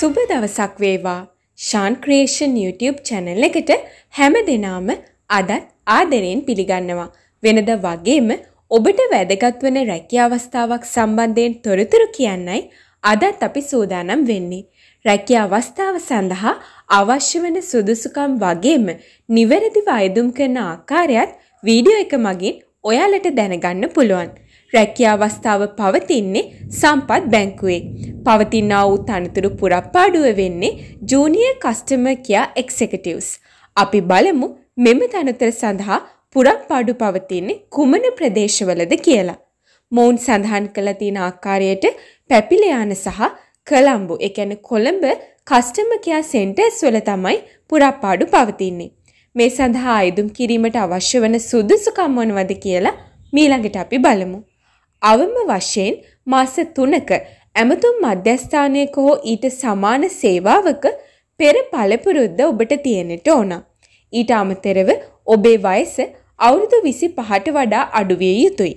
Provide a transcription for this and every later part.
සුබ දවසක් වේවා ෂාන් ක්‍රියේෂන් YouTube channel එකට හැම දිනාම අදත් ආදරයෙන් පිළිගන්නවා වෙනද වගේම ඔබට වැදගත් වන රැකියා අවස්ථාවක් සම්බන්ධයෙන් තොරතුරු කියන්නයි අදත් අපි සූදානම් වෙන්නේ. රැකියා අවස්ථාව සඳහා අවශ්‍ය වන සුදුසුකම් වගේම නිවැරදිව අයදුම් කරන ආකාරයත් වීඩියෝ එක මගින් ඔයාලට දැනගන්න පුළුවන්. රැකියා අවස්ථාව පවතින්නේ සම්පත් බැංකුවේ. පවතිනා වූ තනතුරු පුරප්පාඩුව වෙන්නේ ජූනියර් කස්ටමර් කියා එක්සෙකටිව්ස්. අපි බලමු මෙම තනතුර සඳහා පුරප්පාඩු පවතින්නේ කුමන ප්‍රදේශවලද කියලා. මොවුන් සඳහන් කළ තියෙන ආකාරයට පැපිලයාන සහ කොළඹ, ඒ කියන්නේ කොළඹ කස්ටමර් කියා සෙන්ටර්ස් වල තමයි පුරප්පාඩු පවතින්නේ. මේ සඳහා අයදුම් කිරීමට අවශ්‍ය වන සුදුසුකම් මොනවද කියලා මීළඟට අපි බලමු. අවම වශයෙන් මාස 3ක ඇමතුම් මධ්‍යස්ථානයක හෝ ඊට සමාන සේවාවක පෙර පළපුරුද්ද ඔබට තියෙනට ඕන. ඊට අමතරව ඔබේ වයස අවුරුදු විසි පහට වඩා අඩුවිය යුතුයි.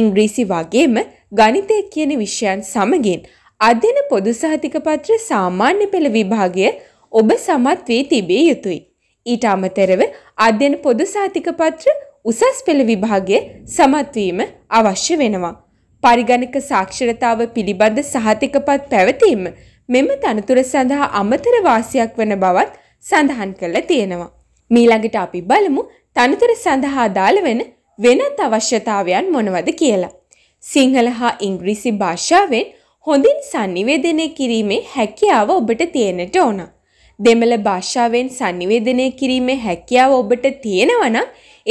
ඉංග්‍රීසි වගේම ගනිතය කියන විෂයන් සමගින් අධ්‍යන පොදු සහතික පත්‍ර සාමාන්‍ය පෙළ විභාගය ඔබ සමත් වී තිබිය යුතුයි. ඊට අමතරව අධ්‍යන පොදු සහතික පත්‍ර උසස් පෙළ විභාගය සමත්වීම අවශ්‍ය වෙනවා. පරිගණක සාක්ෂරතාව පිළිබඳ සහතිකපත් පැවතීම මෙම තනතුර සඳහා අමතර වාසියක් වන බවත් සඳහන් කරලා තියෙනවා. මීළඟට අපි බලමු තනතුර සඳහා දාල වෙන වෙනත් අවශ්‍යතාවයන් මොනවද කියලා. සිංහල හා ඉංග්‍රීසි භාෂාවෙන් හොඳින් sannivedanaya කිරීමේ හැකියාව ඔබට තියෙන්නට ඕන. දෙමළ භාෂාවෙන් sannivedanaya කිරීමේ හැකියාව ඔබට තියෙනවා නම්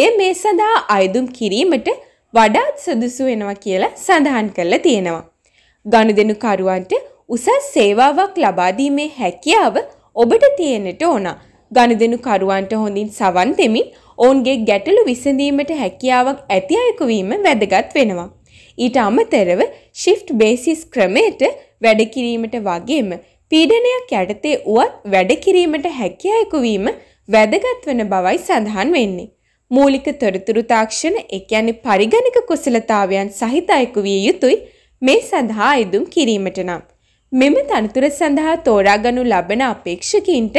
එය මේ සඳහා අයදුම් කිරීමට වඩාත් සුදුසු වෙනවා කියලා සඳහන් කරලා තියෙනවා. ගනුදෙනු කරුවන්ට උසස් සේවාවක් ලබා දීමේ හැකියාව ඔබට තියෙන්නට ඕන. ගනුදෙනු කරුවන්ට හොඳින් සවන් දෙමින් ඔවුන්ගේ ගැටලු විසඳීමට හැකියාවක් ඇති අයෙකු වීම වැදගත් වෙනවා. ඊට අමතරව shift basis ක්‍රමයට වැඩ කිරීමට වගේම පීඩනයක් යටතේ උවත් වැඩ කිරීමට හැකියාවක් වීම වැදගත් වෙන බවයි සඳහන් වෙන්නේ. මූලික තොරතුරු තාක්ෂණ ඒ කියන්නේ පරිගණක කුසලතාවයන් සහිත අයෙකු විය යුතුයි මේ සඳහා යෙදුම් කිරීමට නම්. මෙම තනතුර සඳහා තෝරාගනු ලබන අපේක්ෂකයින්ට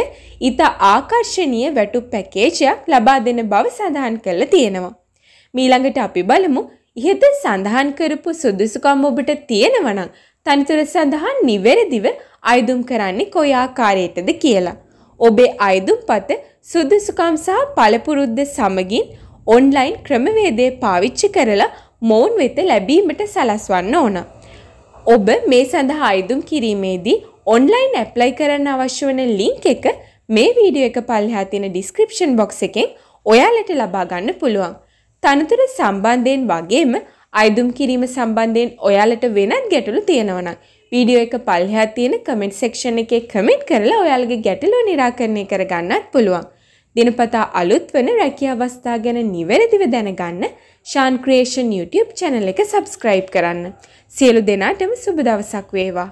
ඊට ආකර්ශනීය වැටුප් පැකේජයක් ලබා දෙන බව සඳහන් කරලා තියෙනවා. මීළඟට අපි බලමු ඉහත සඳහන් කරපු සුදුසුකම් ඔබට තියෙනවනම් තනිතුර සඳහන් නිවැරදිව අයදුම් කරන්නේ කොයි ආකාරයටද කියලා. ඔබේ අයදුම්පත සුදුසුකම් සහ පළපුරුද්ද සමගින් ඔන්ලයින් ක්‍රමවේදය පාවිච්චි කරලා මොවුන් වෙත ලැබීමට සලස්වන්න ඕන. ඔබ මේ සඳහා අයදුම් කිරීමේදී ඔන්ලයින් ඇප්ලයි කරන්න අවශ්‍ය වන ලිංක් එක මේ වීඩියෝ එක පල්ලෙහා තියෙන ඩිස්ක්‍රිප්ෂන් බොක්ස් එකෙන් ඔයාලට ලබා ගන්න පුළුවන්. තනතුර සම්බන්ධයෙන් වගේම අයදුම් කිරීම සම්බන්ධයෙන් ඔයාලට වෙනත් ගැටලු තියෙනවා නම් වීඩියෝ එක පල්ලෙහා තියෙන කමෙන්ට් සෙක්ෂන් එකේ කමෙන්ට් කරලා ඔයාලගේ ගැටලුව निराකරණය කරගන්නත් පුළුවන්. දිනපතා අලුත් වෙන රැකියා අවස්ථා ගැන නිවැරදිව දැනගන්න ශාන් ක්‍රියේෂන් YouTube channel එක subscribe කරන්න. සියලු දෙනාටම සුබ දවසක් වේවා.